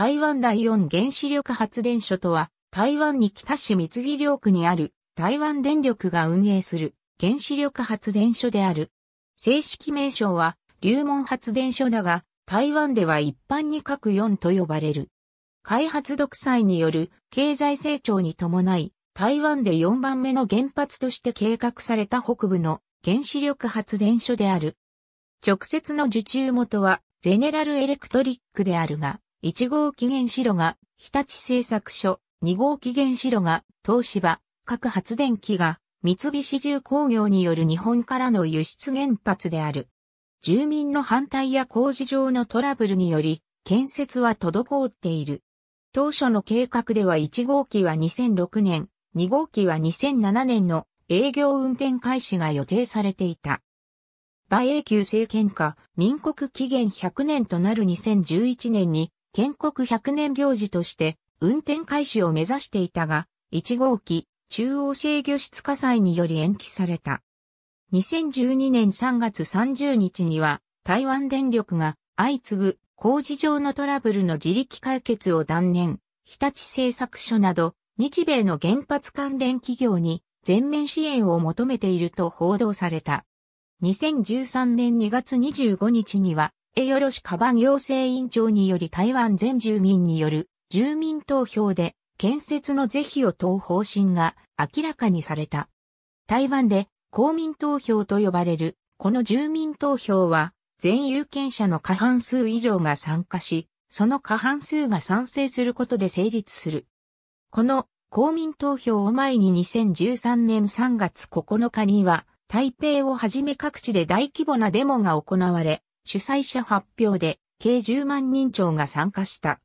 台湾第4原子力発電所とは、台湾に北市三木領区にある台湾電力が運営する原子力発電所である。正式名称は、龍門発電所だが、台湾では一般に各4と呼ばれる。開発独裁による経済成長に伴い、台湾で4番目の原発として計画された北部の原子力発電所である。直接の受注元はゼネラルエレクトリックであるが、1号機原子炉が日立製作所、2号機原子炉が東芝、各発電機が三菱重工業による日本からの輸出原発である。住民の反対や工事上のトラブルにより、建設は滞っている。当初の計画では1号機は2006年、2号機は2007年の営業運転開始が予定されていた。馬英九政権下、民国期限100年となる2011年に建国100年行事として運転開始を目指していたが、1号機中央制御室火災により延期された。2012年3月30日には台湾電力が相次ぐ工事上のトラブルの自力解決を断念、日立製作所など日米の原発関連企業に全面支援を求めていると報道された。2013年2月25日には栄与呂市カバン行政委員長により台湾全住民による住民投票で建設の是非を問う方針が明らかにされた。台湾で公民投票と呼ばれるこの住民投票は全有権者の過半数以上が参加し、その過半数が賛成することで成立する。この公民投票を前に2013年3月9日には台北をはじめ各地で大規模なデモが行われ、主催者発表で計10万人超が参加した。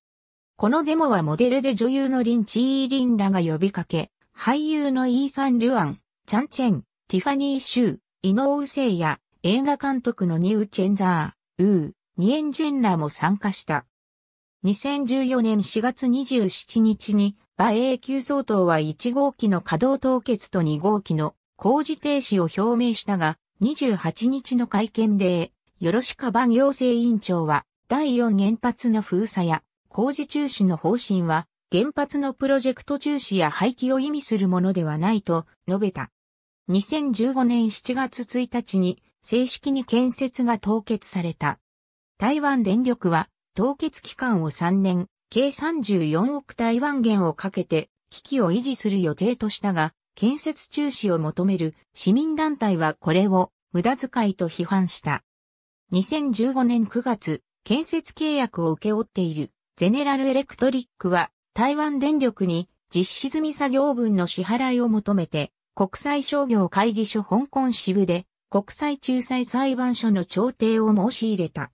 このデモはモデルで女優のリン・チー・リンらが呼びかけ、俳優のイーサン・リュアン、チャン・チェン、ティファニー・シュー、イノウ・セイや映画監督のニュー・チェンザー、ウー、ニエン・ジェンらも参加した。2014年4月27日に、馬英級相当は1号機の稼働凍結と2号機の工事停止を表明したが、28日の会見でよろしか番行政委員長は、第4原発の封鎖や工事中止の方針は、原発のプロジェクト中止や廃棄を意味するものではないと述べた。2015年7月1日に正式に建設が凍結された。台湾電力は凍結期間を3年、計34億台湾元をかけて危機を維持する予定としたが、建設中止を求める市民団体はこれを無駄遣いと批判した。2015年9月、建設契約を受け負っているゼネラルエレクトリックは台湾電力に実施済み作業分の支払いを求めて国際商業会議所香港支部で国際仲裁裁判所の調停を申し入れた。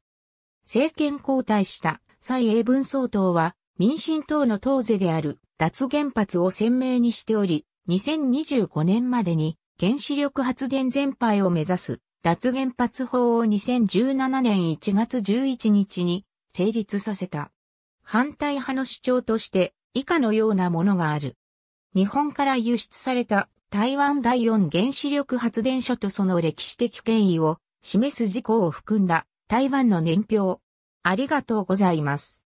政権交代した蔡英文総統は民進党の党是である脱原発を鮮明にしており、2025年までに原子力発電全廃を目指す脱原発法を2017年1月11日に成立させた。反対派の主張として以下のようなものがある。日本から輸出された台湾第四原子力発電所とその歴史的権威を示す事項を含んだ台湾の年表。ありがとうございます。